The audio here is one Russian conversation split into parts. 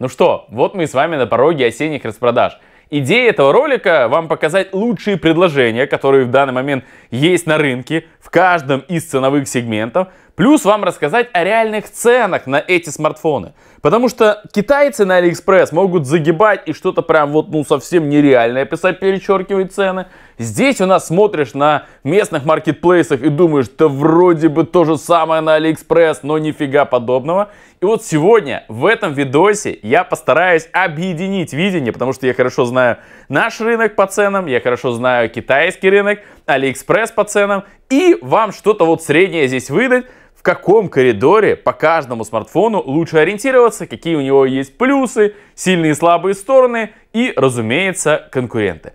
Ну что, вот мы с вами на пороге осенних распродаж. Идея этого ролика вам показать лучшие предложения, которые в данный момент есть на рынке в каждом из ценовых сегментов, Плюс вам рассказать о реальных ценах на эти смартфоны. Потому что китайцы на Алиэкспресс могут загибать и что-то прям вот ну совсем нереальное писать, перечеркивать цены. Здесь у нас смотришь на местных маркетплейсах и думаешь, да вроде бы то же самое на Алиэкспресс, но нифига подобного. И вот сегодня в этом видосе я постараюсь объединить видение, потому что я хорошо знаю наш рынок по ценам, я хорошо знаю китайский рынок, Алиэкспресс по ценам, и вам что-то вот среднее здесь выдать, в каком коридоре по каждому смартфону лучше ориентироваться, какие у него есть плюсы, сильные и слабые стороны и, разумеется, конкуренты.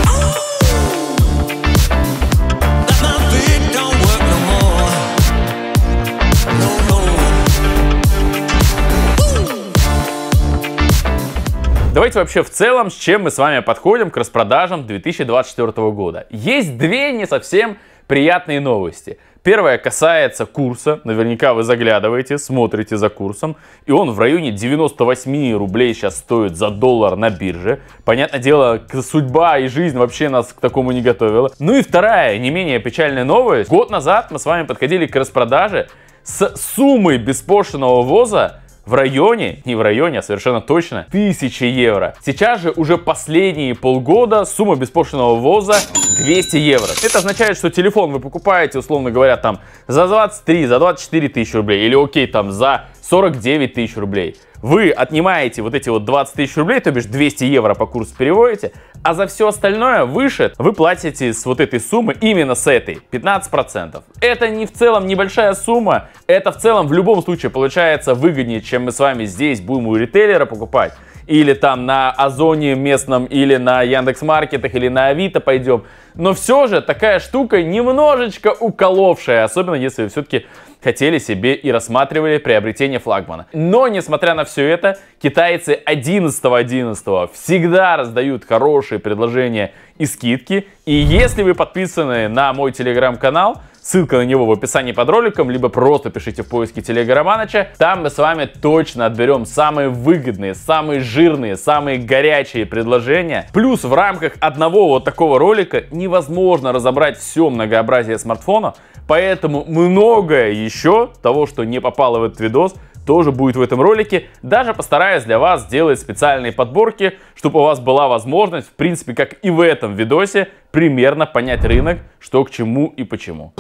Давайте вообще в целом, с чем мы с вами подходим к распродажам 2024 года. Есть две не совсем приятные новости. Первое касается курса. Наверняка вы заглядываете, смотрите за курсом. И он в районе 98 рублей сейчас стоит за доллар на бирже. Понятное дело, судьба и жизнь вообще нас к такому не готовила. Ну и вторая, не менее печальная новость. Год назад мы с вами подходили к распродаже с суммой беспошлиного воза в районе, не в районе, а совершенно точно, 1000 евро. Сейчас же уже последние полгода сумма беспошлиного ввоза 200 евро. Это означает, что телефон вы покупаете, условно говоря, там за 23, за 24 тысячи рублей, или окей, там за 49 тысяч рублей. Вы отнимаете вот эти вот 20 тысяч рублей, то бишь 200 евро по курсу переводите, а за все остальное выше вы платите с вот этой суммы, именно с этой, 15%. Это не в целом небольшая сумма, это в целом в любом случае получается выгоднее, чем мы с вами здесь будем у ритейлера покупать или там на Озоне местном, или на Яндекс.Маркетах, или на Авито пойдем. Но все же такая штука немножечко уколовшая, особенно если вы все-таки хотели себе и рассматривали приобретение флагмана. Но, несмотря на все это, китайцы 11.11 всегда раздают хорошие предложения и скидки. И если вы подписаны на мой телеграм-канал, Ссылка на него в описании под роликом, либо просто пишите в поиске Телега Романыча. Там мы с вами точно отберем самые выгодные, самые жирные, самые горячие предложения. Плюс в рамках одного вот такого ролика невозможно разобрать все многообразие смартфона, поэтому многое еще того, что не попало в этот видос, тоже будет в этом ролике. Даже постараюсь для вас сделать специальные подборки, чтобы у вас была возможность, в принципе, как и в этом видосе, примерно понять рынок, что к чему и Почему?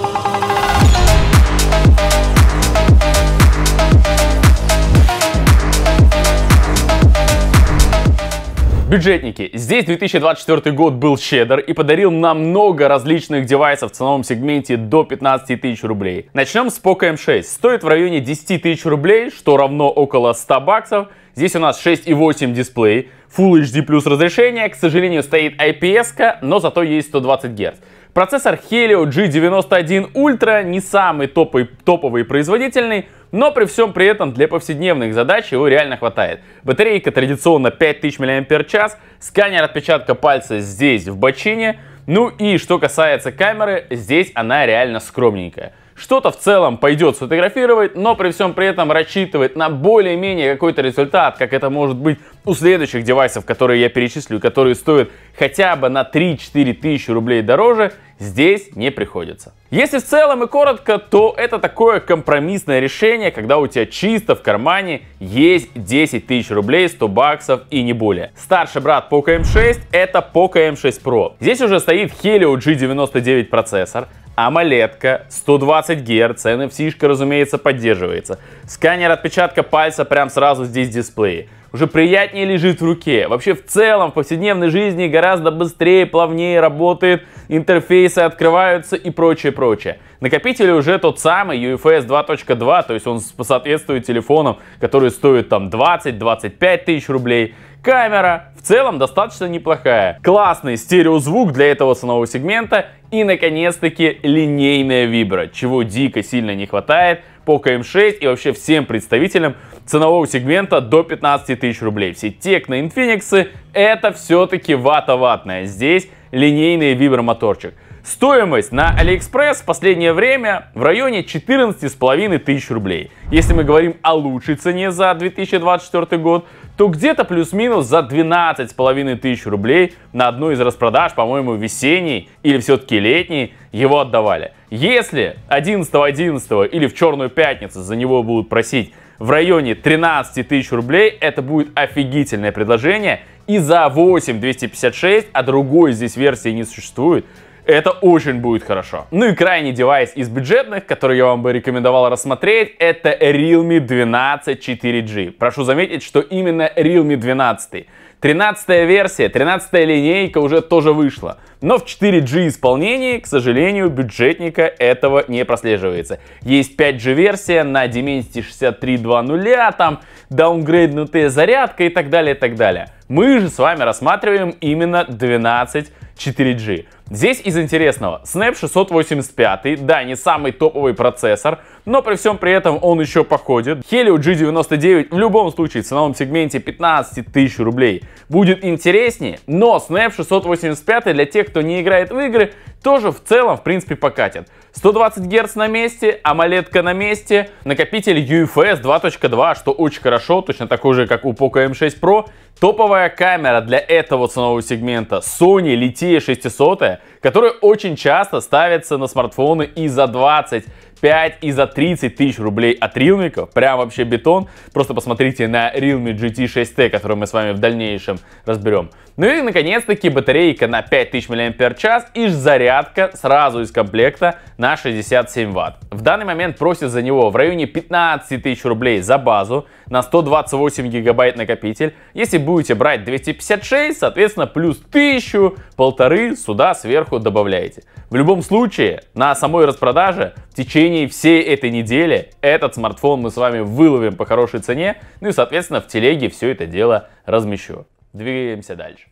Бюджетники. Здесь 2024 год был щедр и подарил нам много различных девайсов в ценовом сегменте до 15 тысяч рублей. Начнем с Poco M6. Эм стоит в районе 10 тысяч рублей, что равно около 100 баксов. Здесь у нас 6,8 дисплей, Full HD плюс разрешение, к сожалению, стоит IPS, но зато есть 120 Гц. Процессор Helio G91 Ultra не самый топовый, топовый и производительный, но при всем при этом для повседневных задач его реально хватает. Батарейка традиционно 5000 мАч, сканер отпечатка пальца здесь в бочине, ну и что касается камеры, здесь она реально скромненькая. Что-то в целом пойдет сфотографировать, но при всем при этом рассчитывать на более-менее какой-то результат, как это может быть у следующих девайсов, которые я перечислю, которые стоят хотя бы на 3-4 тысячи рублей дороже, здесь не приходится. Если в целом и коротко, то это такое компромиссное решение, когда у тебя чисто в кармане есть 10 тысяч рублей, 100 баксов и не более. Старший брат Poco M6 эм это Poco M6 эм Pro. Здесь уже стоит Helio G99 процессор, AMOLED, 120 Гц, NFC, разумеется, поддерживается. Сканер отпечатка пальца прям сразу здесь в дисплее уже приятнее лежит в руке. Вообще в целом в повседневной жизни гораздо быстрее, плавнее работает, интерфейсы открываются и прочее, прочее. Накопитель уже тот самый UFS 2.2, то есть он соответствует телефонам, которые стоят там 20-25 тысяч рублей. Камера в целом достаточно неплохая. Классный стереозвук для этого ценового сегмента и, наконец-таки, линейная вибра, чего дико сильно не хватает по КМ6 эм и вообще всем представителям ценового сегмента до 15 тысяч рублей. Все тек на Инфиниксы — это все-таки вата-ватная. Здесь линейный вибромоторчик. Стоимость на Алиэкспресс в последнее время в районе 14,5 тысяч рублей. Если мы говорим о лучшей цене за 2024 год, то где-то плюс-минус за 12 с половиной тысяч рублей на одну из распродаж, по-моему, весенний или все-таки летний, его отдавали. Если 11.11 .11 или в Черную Пятницу за него будут просить в районе 13 тысяч рублей, это будет офигительное предложение. И за 8 256, а другой здесь версии не существует, это очень будет хорошо. Ну и крайний девайс из бюджетных, который я вам бы рекомендовал рассмотреть, это Realme 12 4G. Прошу заметить, что именно Realme 12. 13 версия, 13 линейка уже тоже вышла. Но в 4G исполнении, к сожалению, бюджетника этого не прослеживается. Есть 5G версия на Dimensity 6300, там даунгрейднутая зарядка и так далее, и так далее. Мы же с вами рассматриваем именно 12 4G. Здесь из интересного Snap 685, да, не самый топовый процессор, но при всем при этом он еще походит. Helio G99 в любом случае в ценовом сегменте 15 тысяч рублей будет интереснее, но Snap 685 для тех, кто не играет в игры, тоже в целом, в принципе, покатит. 120 Гц на месте, амолетка на месте, накопитель UFS 2.2, что очень хорошо, точно такой же, как у Poco M6 Pro. Топовая камера для этого ценового сегмента Sony Litia 600, которая очень часто ставится на смартфоны и за 20 5 и за 30 тысяч рублей от Realme, прям вообще бетон. Просто посмотрите на Realme GT 6T, который мы с вами в дальнейшем разберем. Ну и, наконец-таки, батарейка на 5000 мАч и зарядка сразу из комплекта на 67 Вт. В данный момент просят за него в районе 15 тысяч рублей за базу на 128 гигабайт накопитель. Если будете брать 256, соответственно, плюс 1000, полторы сюда сверху добавляете. В любом случае, на самой распродаже в течение течение всей этой недели этот смартфон мы с вами выловим по хорошей цене, ну и, соответственно, в телеге все это дело размещу. Двигаемся дальше.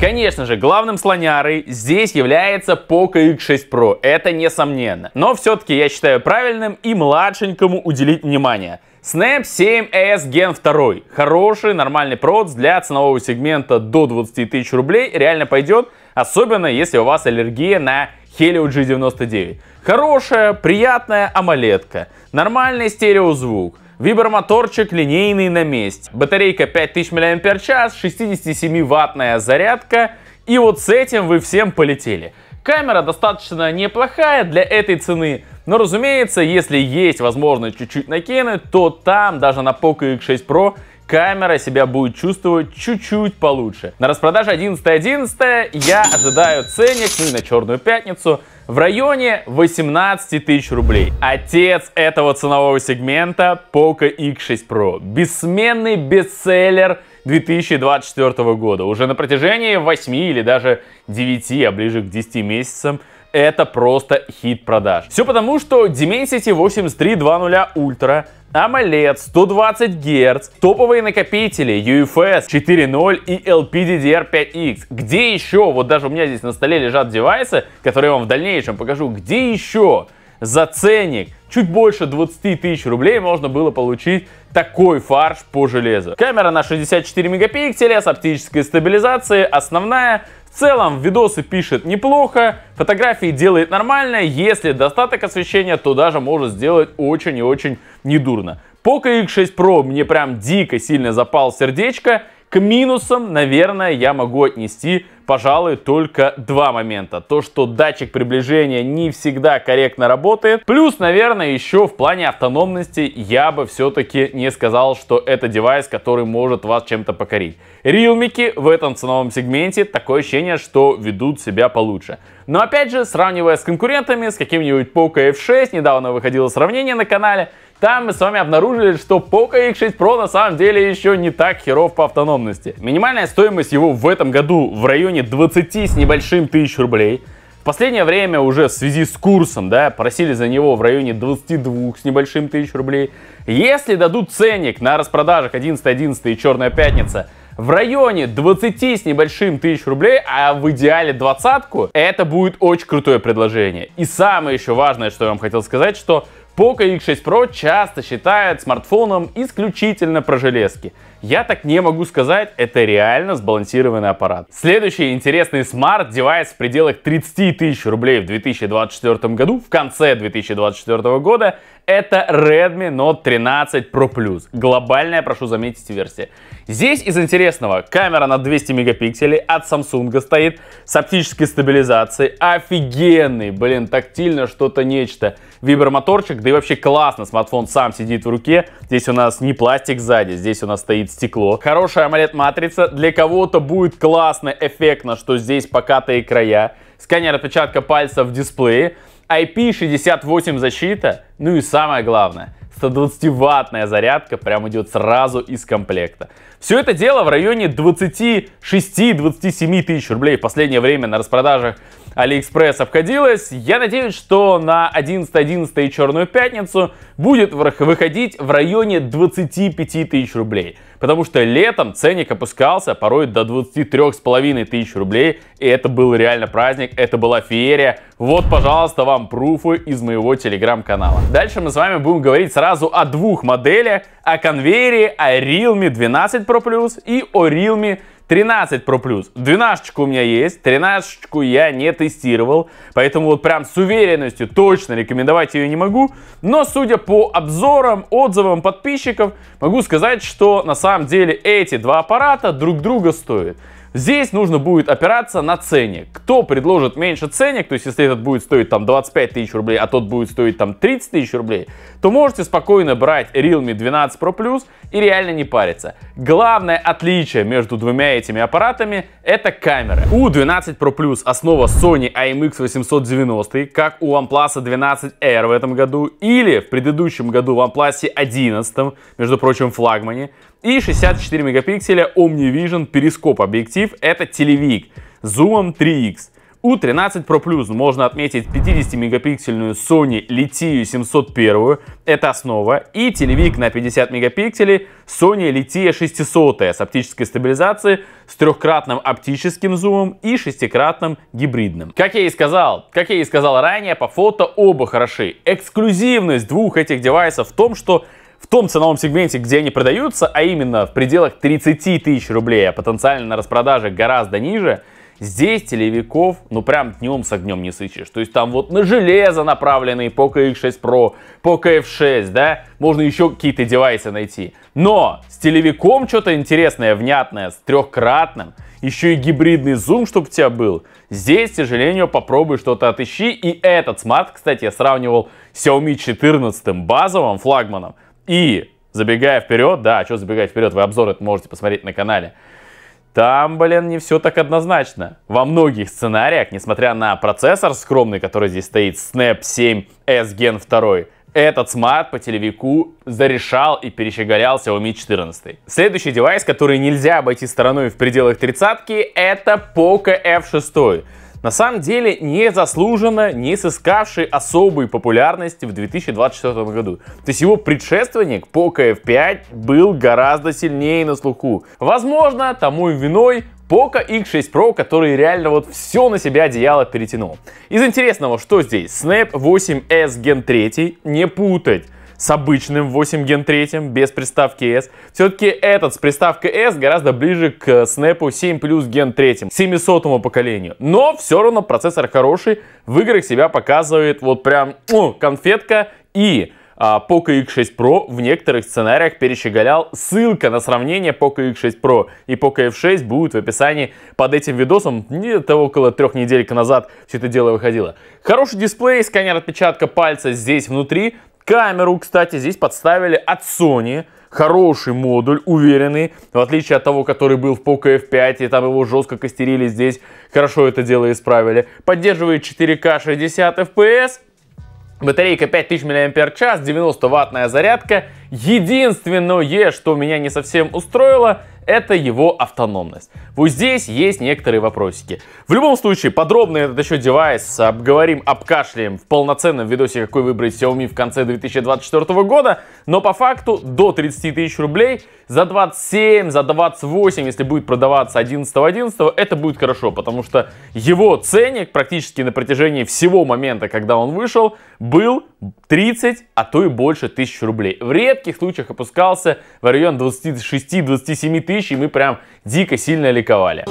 Конечно же, главным слонярой здесь является Poco X6 Pro, это несомненно. Но все-таки я считаю правильным и младшенькому уделить внимание – Snap 7S Gen 2. Хороший, нормальный проц для ценового сегмента до 20 тысяч рублей. Реально пойдет, особенно если у вас аллергия на Helio G99. Хорошая, приятная амалетка нормальный стереозвук, вибромоторчик линейный на месте, батарейка 5000 мАч, 67-ваттная зарядка, и вот с этим вы всем полетели. Камера достаточно неплохая для этой цены, но разумеется, если есть возможность чуть-чуть накинуть, то там даже на Poco X6 Pro камера себя будет чувствовать чуть-чуть получше. На распродаже 11.11 я ожидаю ценник, ну и на черную пятницу, в районе 18 тысяч рублей. Отец этого ценового сегмента Poco X6 Pro. Бессменный бестселлер 2024 года. Уже на протяжении 8 или даже 9, а ближе к 10 месяцам это просто хит продаж. Все потому, что Dimensity 8320 Ultra AMOLED, 120 Гц, топовые накопители UFS 4.0 и LPDDR5X. Где еще, вот даже у меня здесь на столе лежат девайсы, которые я вам в дальнейшем покажу, где еще за ценник чуть больше 20 тысяч рублей можно было получить такой фарш по железу. Камера на 64 мегапикселя с оптической стабилизацией, основная в целом, видосы пишет неплохо, фотографии делает нормально, если достаток освещения, то даже может сделать очень и очень недурно. Poco X6 Pro мне прям дико сильно запал сердечко, к минусам, наверное, я могу отнести, пожалуй, только два момента. То, что датчик приближения не всегда корректно работает. Плюс, наверное, еще в плане автономности я бы все-таки не сказал, что это девайс, который может вас чем-то покорить. Realme в этом ценовом сегменте такое ощущение, что ведут себя получше. Но опять же, сравнивая с конкурентами, с каким-нибудь Poco F6, недавно выходило сравнение на канале, там мы с вами обнаружили, что Poco X6 Pro на самом деле еще не так херов по автономности. Минимальная стоимость его в этом году в районе 20 с небольшим тысяч рублей. В последнее время уже в связи с курсом, да, просили за него в районе 22 с небольшим тысяч рублей. Если дадут ценник на распродажах 11.11 и Черная Пятница в районе 20 с небольшим тысяч рублей, а в идеале двадцатку, это будет очень крутое предложение. И самое еще важное, что я вам хотел сказать, что Poco X6 Pro часто считают смартфоном исключительно про железки. Я так не могу сказать, это реально сбалансированный аппарат. Следующий интересный смарт-девайс в пределах 30 тысяч рублей в 2024 году, в конце 2024 года, это Redmi Note 13 Pro Plus. Глобальная, прошу заметить, версия. Здесь из интересного камера на 200 мегапикселей от Samsung стоит с оптической стабилизацией. Офигенный, блин, тактильно что-то нечто. Вибромоторчик, да и вообще классно. Смартфон сам сидит в руке. Здесь у нас не пластик сзади, здесь у нас стоит стекло. Хорошая AMOLED-матрица. Для кого-то будет классно, эффектно, что здесь покатые края. Сканер отпечатка пальца в дисплее. IP68 защита, ну и самое главное, 120-ваттная зарядка прям идет сразу из комплекта. Все это дело в районе 26-27 тысяч рублей. В последнее время на распродажах Алиэкспресс обходилась. Я надеюсь, что на 11.11 и Черную Пятницу будет выходить в районе 25 тысяч рублей. Потому что летом ценник опускался порой до 23,5 тысяч рублей. И это был реально праздник, это была феерия. Вот, пожалуйста, вам пруфы из моего телеграм-канала. Дальше мы с вами будем говорить сразу о двух моделях. О конвейере, о Realme 12 Pro Plus и о Realme 13 Pro Plus. 12 у меня есть, 13 я не тестировал, поэтому вот прям с уверенностью точно рекомендовать ее не могу. Но судя по обзорам, отзывам подписчиков, могу сказать, что на самом деле эти два аппарата друг друга стоят. Здесь нужно будет опираться на цене. Кто предложит меньше ценник, то есть если этот будет стоить там 25 тысяч рублей, а тот будет стоить там 30 тысяч рублей, то можете спокойно брать Realme 12 Pro Plus и реально не париться. Главное отличие между двумя этими аппаратами это камеры. У 12 Pro Plus основа Sony IMX 890, как у OnePlus 12R в этом году или в предыдущем году в OnePlus 11, между прочим флагмане и 64 мегапикселя OmniVision перископ объектив, это телевик, зумом 3x. У 13 Pro Plus можно отметить 50-мегапиксельную Sony Litium 701, это основа, и телевик на 50 мегапикселей Sony Litium 600 с оптической стабилизацией, с трехкратным оптическим зумом и шестикратным гибридным. Как я и сказал, как я и сказал ранее, по фото оба хороши. Эксклюзивность двух этих девайсов в том, что в том ценовом сегменте, где они продаются, а именно в пределах 30 тысяч рублей, а потенциально на распродаже гораздо ниже, здесь телевиков, ну прям днем с огнем не сыщешь. То есть там вот на железо направленные Poco X6 Pro, Poco F6, да, можно еще какие-то девайсы найти. Но с телевиком что-то интересное, внятное, с трехкратным, еще и гибридный зум, чтобы у тебя был. Здесь, к сожалению, попробуй что-то отыщи. И этот смарт, кстати, я сравнивал с Xiaomi 14 базовым флагманом. И, забегая вперед, да, что забегая вперед, вы обзор это можете посмотреть на канале. Там, блин, не все так однозначно. Во многих сценариях, несмотря на процессор скромный, который здесь стоит, Snap 7 S Gen 2, этот смарт по телевику зарешал и перещеголялся у Xiaomi 14. Следующий девайс, который нельзя обойти стороной в пределах тридцатки, это Poco F6 на самом деле незаслуженно не сыскавший особой популярности в 2024 году. То есть его предшественник Poco F5 был гораздо сильнее на слуху. Возможно, тому и виной Poco X6 Pro, который реально вот все на себя одеяло перетянул. Из интересного, что здесь? Snap 8S Gen 3, не путать с обычным 8 Gen 3, без приставки S. Все-таки этот с приставкой S гораздо ближе к Snap 7 Plus Gen 3, 700 поколению. Но все равно процессор хороший, в играх себя показывает вот прям ну, конфетка и а, Poco X6 Pro в некоторых сценариях перещеголял. Ссылка на сравнение Poco X6 Pro и Poco F6 будет в описании под этим видосом. Где-то около трех недель назад все это дело выходило. Хороший дисплей, сканер отпечатка пальца здесь внутри. Камеру, кстати, здесь подставили от Sony. Хороший модуль, уверенный, в отличие от того, который был в Poco F5, и там его жестко костерили здесь. Хорошо это дело исправили. Поддерживает 4К 60 FPS, Батарейка 5000 мАч, 90 ваттная зарядка. Единственное, что меня не совсем устроило, это его автономность. Вот здесь есть некоторые вопросики. В любом случае, подробно этот еще девайс обговорим, обкашляем в полноценном видосе, какой выбрать Xiaomi в конце 2024 года, но по факту до 30 тысяч рублей за 27, за 28, если будет продаваться 11.11, .11, это будет хорошо, потому что его ценник практически на протяжении всего момента, когда он вышел, был 30, а то и больше тысяч рублей. В редких случаях опускался в район 26-27 тысяч, и мы прям дико сильно ликовали.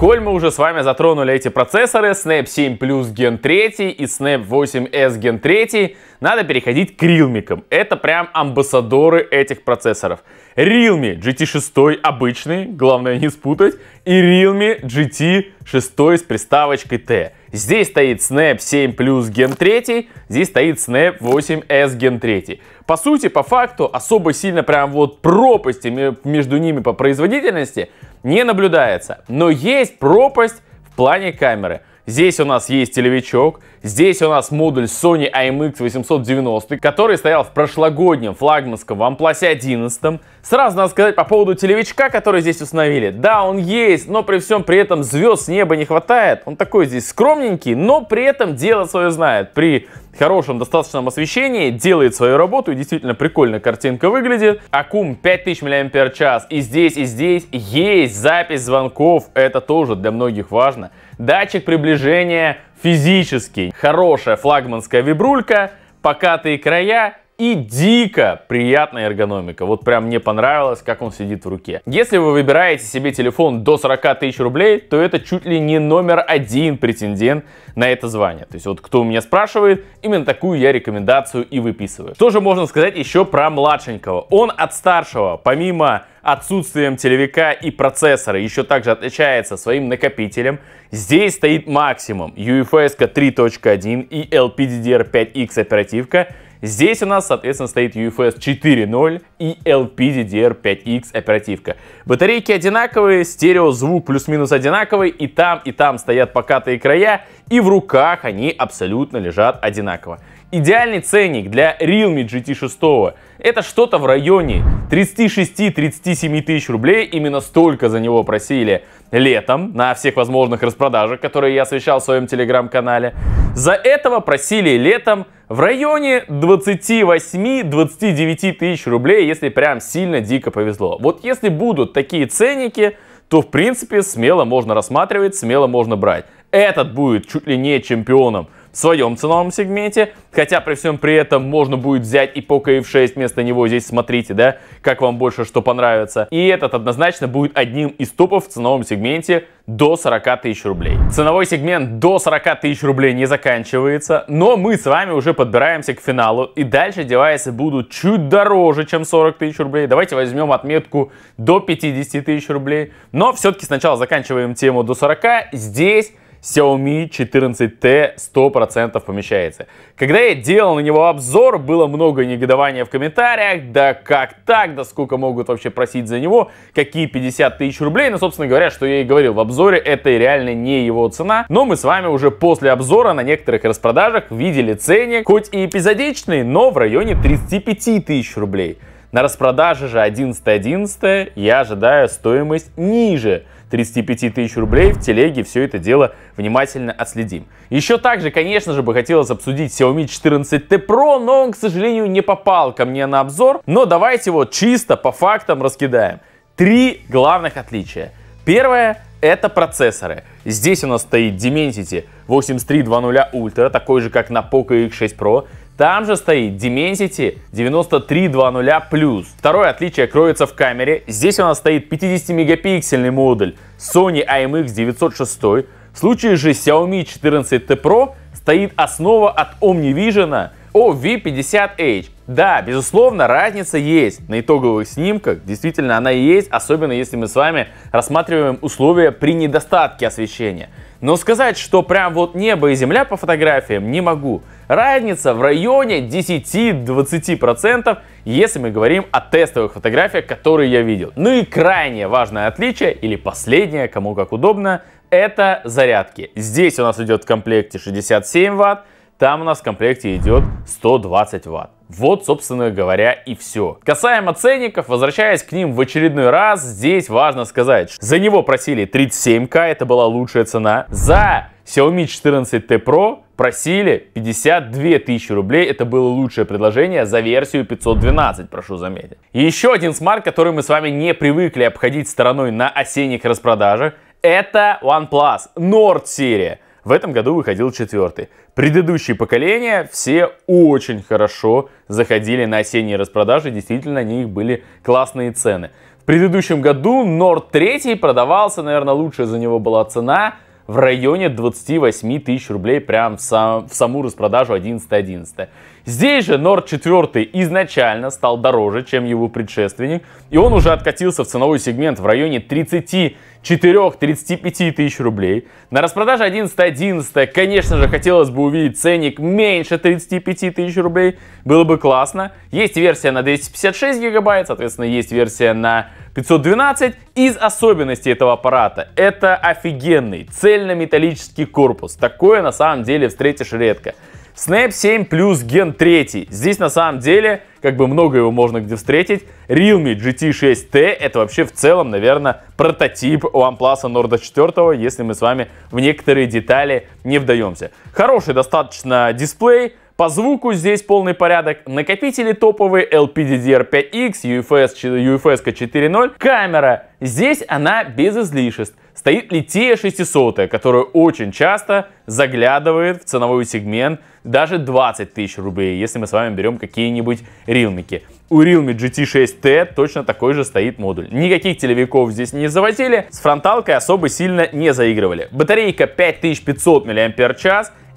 Коль мы уже с вами затронули эти процессоры, Snap 7 Plus Gen 3 и Snap 8S Gen 3, надо переходить к Realme. Это прям амбассадоры этих процессоров. Realme GT6 обычный, главное не спутать, и Realme GT6 с приставочкой T. Здесь стоит Snap 7 Plus Gen 3, здесь стоит Snap 8S Gen 3. По сути, по факту, особо сильно прям вот пропасти между ними по производительности не наблюдается. Но есть пропасть в плане камеры. Здесь у нас есть телевичок, здесь у нас модуль Sony IMX890, который стоял в прошлогоднем флагманском OnePlus 11. Сразу надо сказать по поводу телевичка, который здесь установили. Да, он есть, но при всем при этом звезд с неба не хватает. Он такой здесь скромненький, но при этом дело свое знает. При хорошем достаточном освещении делает свою работу и действительно прикольно картинка выглядит. Аккум 5000 мАч и здесь, и здесь есть запись звонков. Это тоже для многих важно датчик приближения физический, хорошая флагманская вибрулька, покатые края и дико приятная эргономика. Вот прям мне понравилось, как он сидит в руке. Если вы выбираете себе телефон до 40 тысяч рублей, то это чуть ли не номер один претендент на это звание. То есть вот кто у меня спрашивает, именно такую я рекомендацию и выписываю. Что же можно сказать еще про младшенького? Он от старшего, помимо отсутствием телевика и процессора. Еще также отличается своим накопителем. Здесь стоит максимум UFS 3.1 и LPDDR5X оперативка. Здесь у нас, соответственно, стоит UFS 4.0 и LPDDR5X оперативка. Батарейки одинаковые, стереозвук плюс-минус одинаковый, и там, и там стоят покатые края, и в руках они абсолютно лежат одинаково. Идеальный ценник для Realme GT6 это что-то в районе 36-37 тысяч рублей, именно столько за него просили летом на всех возможных распродажах, которые я освещал в своем телеграм-канале. За этого просили летом в районе 28-29 тысяч рублей, если прям сильно дико повезло. Вот если будут такие ценники, то в принципе смело можно рассматривать, смело можно брать. Этот будет чуть ли не чемпионом в своем ценовом сегменте. Хотя при всем при этом можно будет взять и Poco F6 вместо него здесь, смотрите, да, как вам больше что понравится. И этот однозначно будет одним из топов в ценовом сегменте до 40 тысяч рублей. Ценовой сегмент до 40 тысяч рублей не заканчивается, но мы с вами уже подбираемся к финалу, и дальше девайсы будут чуть дороже, чем 40 тысяч рублей. Давайте возьмем отметку до 50 тысяч рублей, но все-таки сначала заканчиваем тему до 40. Здесь Xiaomi 14T 100% помещается. Когда я делал на него обзор, было много негодования в комментариях, да как так, да сколько могут вообще просить за него, какие 50 тысяч рублей, но, ну, собственно говоря, что я и говорил в обзоре, это реально не его цена, но мы с вами уже после обзора на некоторых распродажах видели ценник, хоть и эпизодичный, но в районе 35 тысяч рублей. На распродаже же 11.11 .11 я ожидаю стоимость ниже, 35 тысяч рублей в телеге. Все это дело внимательно отследим. Еще также, конечно же, бы хотелось обсудить Xiaomi 14T Pro, но он, к сожалению, не попал ко мне на обзор. Но давайте вот чисто по фактам раскидаем. Три главных отличия – Первое — это процессоры. Здесь у нас стоит Dimensity 8300 Ultra, такой же, как на Poco X6 Pro. Там же стоит Dimensity 9320 Plus. Второе отличие кроется в камере. Здесь у нас стоит 50-мегапиксельный модуль Sony IMX906. В случае же Xiaomi 14T Pro стоит основа от OmniVision о v 50 h Да, безусловно, разница есть. На итоговых снимках действительно она есть, особенно если мы с вами рассматриваем условия при недостатке освещения. Но сказать, что прям вот небо и земля по фотографиям не могу. Разница в районе 10-20%, если мы говорим о тестовых фотографиях, которые я видел. Ну и крайне важное отличие, или последнее, кому как удобно, это зарядки. Здесь у нас идет в комплекте 67 ватт, там у нас в комплекте идет 120 ватт. Вот, собственно говоря, и все. Касаемо ценников, возвращаясь к ним в очередной раз, здесь важно сказать, что за него просили 37к, это была лучшая цена. За Xiaomi 14T Pro просили 52 тысячи рублей. Это было лучшее предложение за версию 512, прошу заметить. И еще один смарт, который мы с вами не привыкли обходить стороной на осенних распродажах, это OnePlus Nord серия. В этом году выходил четвертый. Предыдущие поколения все очень хорошо заходили на осенние распродажи, действительно, на них были классные цены. В предыдущем году Nord 3 продавался, наверное, лучшая за него была цена в районе 28 тысяч рублей прям в, сам, в саму распродажу 11.11. Здесь же Nord 4 изначально стал дороже, чем его предшественник, и он уже откатился в ценовой сегмент в районе 30 4-35 тысяч рублей. На распродаже 11.11, конечно же, хотелось бы увидеть ценник меньше 35 тысяч рублей. Было бы классно. Есть версия на 256 гигабайт, соответственно, есть версия на 512. Из особенностей этого аппарата это офигенный цельнометаллический корпус. Такое на самом деле встретишь редко. Snap 7 Plus Gen 3. Здесь на самом деле как бы много его можно где встретить. Realme GT6T это вообще в целом, наверное, прототип OnePlus Nord 4, если мы с вами в некоторые детали не вдаемся. Хороший достаточно дисплей, по звуку здесь полный порядок. Накопители топовые LPDDR5X, UFS, UFS 4.0. Камера. Здесь она без излишеств. Стоит Литея 600, которая очень часто заглядывает в ценовой сегмент даже 20 тысяч рублей, если мы с вами берем какие-нибудь рилмики. У Realme GT6T точно такой же стоит модуль. Никаких телевиков здесь не завозили, с фронталкой особо сильно не заигрывали. Батарейка 5500 мАч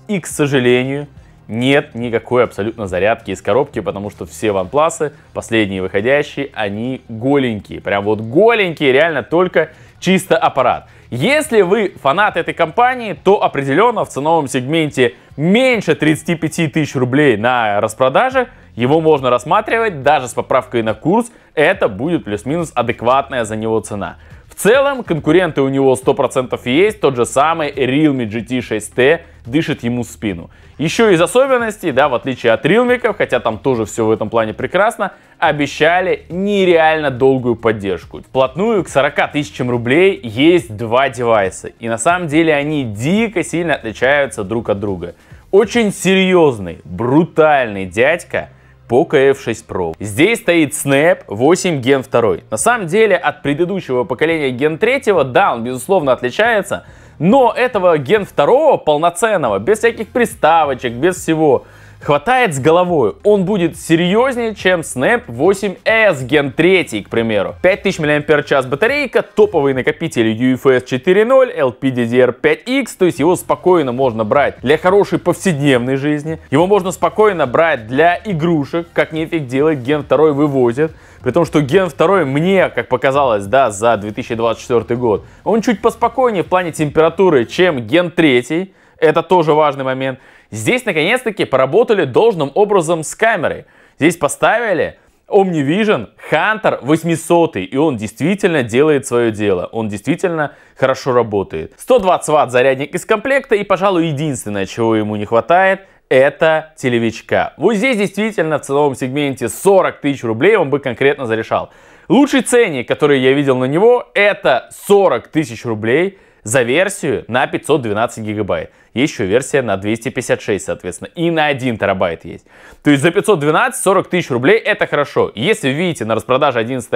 и, к сожалению, нет никакой абсолютно зарядки из коробки, потому что все OnePlus, последние выходящие, они голенькие. Прям вот голенькие, реально только чисто аппарат. Если вы фанат этой компании, то определенно в ценовом сегменте меньше 35 тысяч рублей на распродаже его можно рассматривать даже с поправкой на курс, это будет плюс-минус адекватная за него цена. В целом, конкуренты у него 100% есть, тот же самый Realme GT 6T дышит ему в спину. Еще из особенностей, да, в отличие от рилмиков, хотя там тоже все в этом плане прекрасно, обещали нереально долгую поддержку. Вплотную к 40 тысячам рублей есть два девайса, и на самом деле они дико сильно отличаются друг от друга. Очень серьезный, брутальный дядька Poco F6 Pro. Здесь стоит Snap 8 Gen 2. На самом деле от предыдущего поколения Gen 3, да, он безусловно отличается, но этого ген второго полноценного, без всяких приставочек, без всего, хватает с головой. Он будет серьезнее, чем Snap 8S ген 3, к примеру. 5000 мАч батарейка, топовый накопитель UFS 4.0, LPDDR5X, то есть его спокойно можно брать для хорошей повседневной жизни. Его можно спокойно брать для игрушек, как нефиг делать, ген второй вывозит. При том, что Ген 2 мне, как показалось, да, за 2024 год, он чуть поспокойнее в плане температуры, чем Ген 3. Это тоже важный момент. Здесь, наконец-таки, поработали должным образом с камерой. Здесь поставили OmniVision Hunter 800, и он действительно делает свое дело. Он действительно хорошо работает. 120 Вт зарядник из комплекта, и, пожалуй, единственное, чего ему не хватает – это телевичка. Вот здесь действительно в ценовом сегменте 40 тысяч рублей он бы конкретно зарешал. Лучший ценник, который я видел на него, это 40 тысяч рублей за версию на 512 гигабайт. Есть еще версия на 256, соответственно, и на 1 терабайт есть. То есть за 512 40 тысяч рублей это хорошо. Если видите на распродаже 11,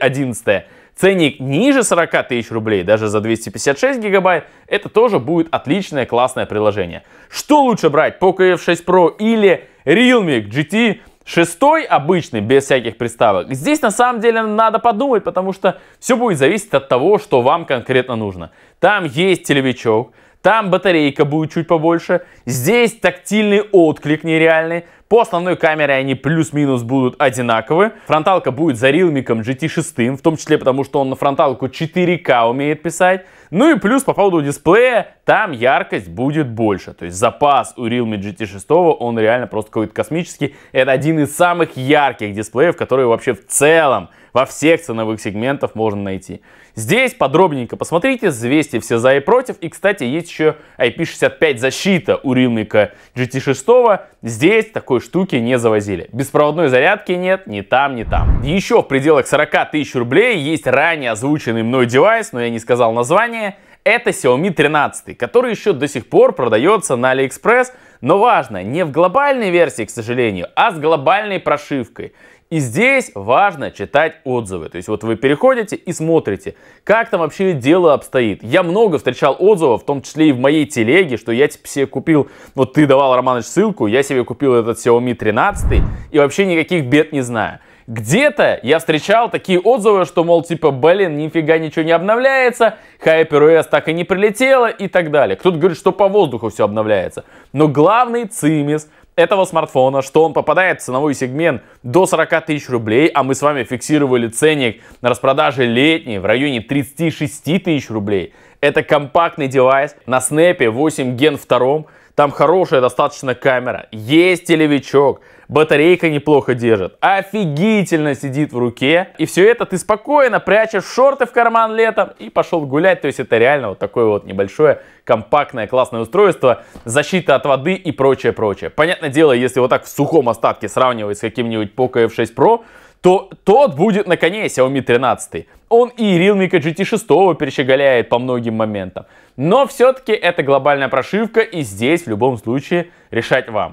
11 Ценник ниже 40 тысяч рублей, даже за 256 гигабайт, это тоже будет отличное классное приложение. Что лучше брать, Poco F6 Pro или Realme GT Шестой обычный, без всяких приставок. Здесь на самом деле надо подумать, потому что все будет зависеть от того, что вам конкретно нужно. Там есть телевичок, там батарейка будет чуть побольше. Здесь тактильный отклик нереальный. По основной камере они плюс-минус будут одинаковы. Фронталка будет за Realme GT6, в том числе потому, что он на фронталку 4К умеет писать. Ну и плюс по поводу дисплея, там яркость будет больше. То есть запас у Realme GT6, он реально просто какой-то космический. Это один из самых ярких дисплеев, которые вообще в целом во всех ценовых сегментах можно найти. Здесь подробненько посмотрите, взвесьте все за и против. И, кстати, есть еще IP65 защита у Realme GT6. Здесь такой штуки не завозили. Беспроводной зарядки нет ни там, ни там. Еще в пределах 40 тысяч рублей есть ранее озвученный мной девайс, но я не сказал название это Xiaomi 13, который еще до сих пор продается на AliExpress, но важно, не в глобальной версии, к сожалению, а с глобальной прошивкой. И здесь важно читать отзывы. То есть вот вы переходите и смотрите, как там вообще дело обстоит. Я много встречал отзывов, в том числе и в моей телеге, что я типа себе купил, вот ты давал, Романович, ссылку, я себе купил этот Xiaomi 13 и вообще никаких бед не знаю. Где-то я встречал такие отзывы, что, мол, типа, блин, нифига ничего не обновляется, HyperOS так и не прилетело и так далее. Кто-то говорит, что по воздуху все обновляется. Но главный цимис – этого смартфона, что он попадает в ценовой сегмент до 40 тысяч рублей, а мы с вами фиксировали ценник на распродаже летний в районе 36 тысяч рублей. Это компактный девайс на Snap 8 Gen 2, там хорошая достаточно камера, есть телевичок, батарейка неплохо держит, офигительно сидит в руке. И все это ты спокойно прячешь шорты в карман летом и пошел гулять. То есть это реально вот такое вот небольшое, компактное, классное устройство, защита от воды и прочее, прочее. Понятное дело, если вот так в сухом остатке сравнивать с каким-нибудь Poco F6 Pro, то тот будет на коне Xiaomi 13. Он и Realme GT6 перещеголяет по многим моментам. Но все-таки это глобальная прошивка, и здесь в любом случае решать вам.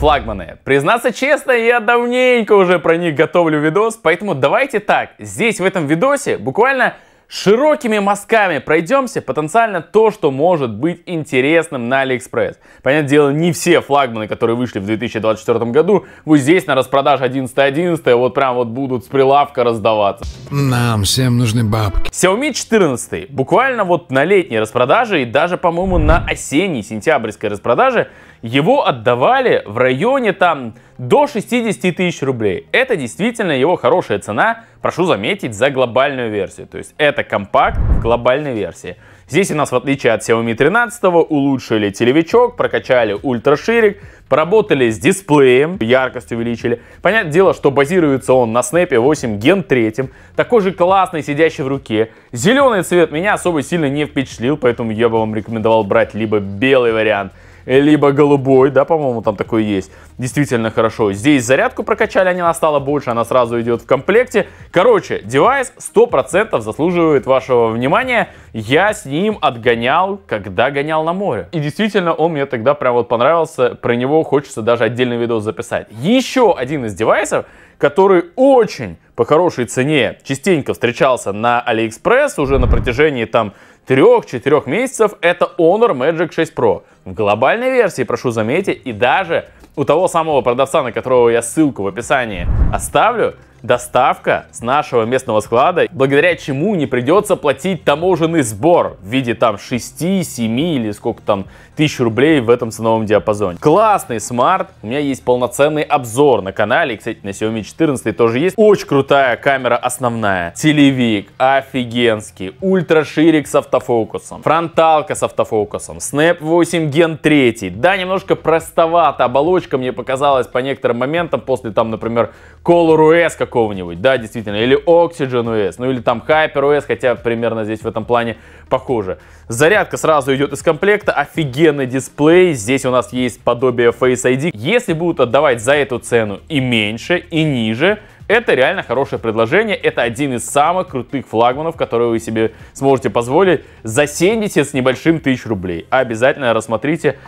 флагманы. Признаться честно, я давненько уже про них готовлю видос, поэтому давайте так, здесь в этом видосе буквально широкими мазками пройдемся потенциально то, что может быть интересным на Алиэкспресс. Понятное дело, не все флагманы, которые вышли в 2024 году, вот здесь на распродаже 11.11 вот прям вот будут с прилавка раздаваться. Нам всем нужны бабки. Xiaomi 14 буквально вот на летней распродаже и даже, по-моему, на осенней сентябрьской распродаже его отдавали в районе там до 60 тысяч рублей. Это действительно его хорошая цена, прошу заметить, за глобальную версию. То есть это компакт в глобальной версии. Здесь у нас, в отличие от Xiaomi 13, улучшили телевичок, прокачали ультраширик, поработали с дисплеем, яркость увеличили. Понятное дело, что базируется он на Snap 8 Gen 3, такой же классный, сидящий в руке. Зеленый цвет меня особо сильно не впечатлил, поэтому я бы вам рекомендовал брать либо белый вариант – либо голубой, да, по-моему, там такой есть. Действительно хорошо. Здесь зарядку прокачали, а она стала больше, она сразу идет в комплекте. Короче, девайс 100% заслуживает вашего внимания. Я с ним отгонял, когда гонял на море. И действительно, он мне тогда прям вот понравился. Про него хочется даже отдельный видос записать. Еще один из девайсов, который очень по хорошей цене частенько встречался на AliExpress уже на протяжении там 3-4 месяцев это Honor Magic 6 Pro. В глобальной версии, прошу заметить, и даже у того самого продавца, на которого я ссылку в описании оставлю, доставка с нашего местного склада, благодаря чему не придется платить таможенный сбор в виде там 6, 7 или сколько там тысяч рублей в этом ценовом диапазоне. Классный смарт, у меня есть полноценный обзор на канале, кстати, на Xiaomi 14 тоже есть. Очень крутая камера основная, телевик, офигенский, ультраширик с автофокусом, фронталка с автофокусом, Snap 8 Gen 3, да, немножко простовато, оболочка мне показалась по некоторым моментам после там, например, Color OS, как какого-нибудь, да, действительно, или Oxygen OS, ну или там Hyper OS, хотя примерно здесь в этом плане похоже. Зарядка сразу идет из комплекта, офигенный дисплей, здесь у нас есть подобие Face ID. Если будут отдавать за эту цену и меньше, и ниже, это реально хорошее предложение. Это один из самых крутых флагманов, которые вы себе сможете позволить за 70 с небольшим тысяч рублей. Обязательно рассмотрите.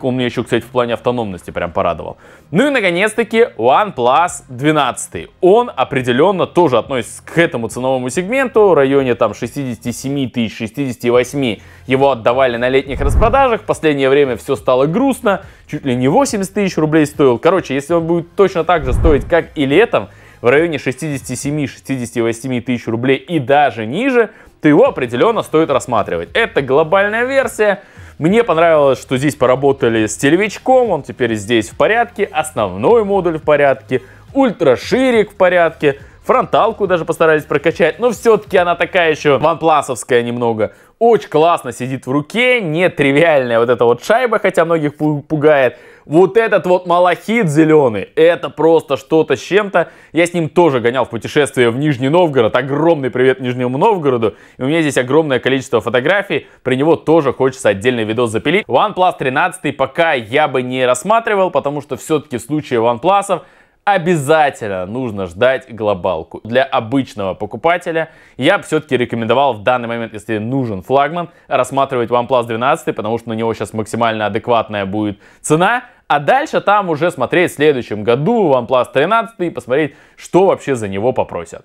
Он мне еще, кстати, в плане автономности прям порадовал. Ну и, наконец-таки, OnePlus 12. Он определенно тоже относится к этому ценовому сегменту. В районе там 67 тысяч, 68 его отдавали на летних распродажах. В последнее время все стало грустно. Чуть ли не 80 тысяч рублей стоил. Короче, если он будет точно так же стоить, как и летом, в районе 67-68 тысяч рублей и даже ниже, то его определенно стоит рассматривать. Это глобальная версия. Мне понравилось, что здесь поработали с телевичком, он теперь здесь в порядке, основной модуль в порядке, ультраширик в порядке, фронталку даже постарались прокачать, но все-таки она такая еще ванпласовская немного. Очень классно сидит в руке, нетривиальная вот эта вот шайба, хотя многих пугает. Вот этот вот малахит зеленый, это просто что-то с чем-то. Я с ним тоже гонял в путешествие в Нижний Новгород. Огромный привет Нижнему Новгороду. И у меня здесь огромное количество фотографий. При него тоже хочется отдельный видос запилить. OnePlus 13 пока я бы не рассматривал, потому что все-таки в случае OnePlus обязательно нужно ждать глобалку. Для обычного покупателя я бы все-таки рекомендовал в данный момент, если нужен флагман, рассматривать OnePlus 12, потому что на него сейчас максимально адекватная будет цена. А дальше там уже смотреть в следующем году OnePlus 13 и посмотреть, что вообще за него попросят.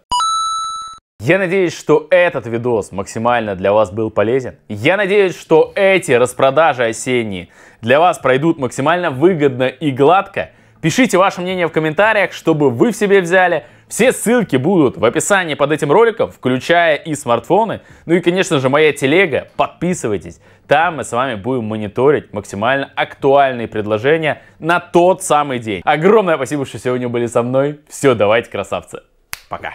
Я надеюсь, что этот видос максимально для вас был полезен. Я надеюсь, что эти распродажи осенние для вас пройдут максимально выгодно и гладко. Пишите ваше мнение в комментариях, чтобы вы в себе взяли. Все ссылки будут в описании под этим роликом, включая и смартфоны. Ну и, конечно же, моя телега. Подписывайтесь. Там мы с вами будем мониторить максимально актуальные предложения на тот самый день. Огромное спасибо, что сегодня были со мной. Все, давайте, красавцы. Пока.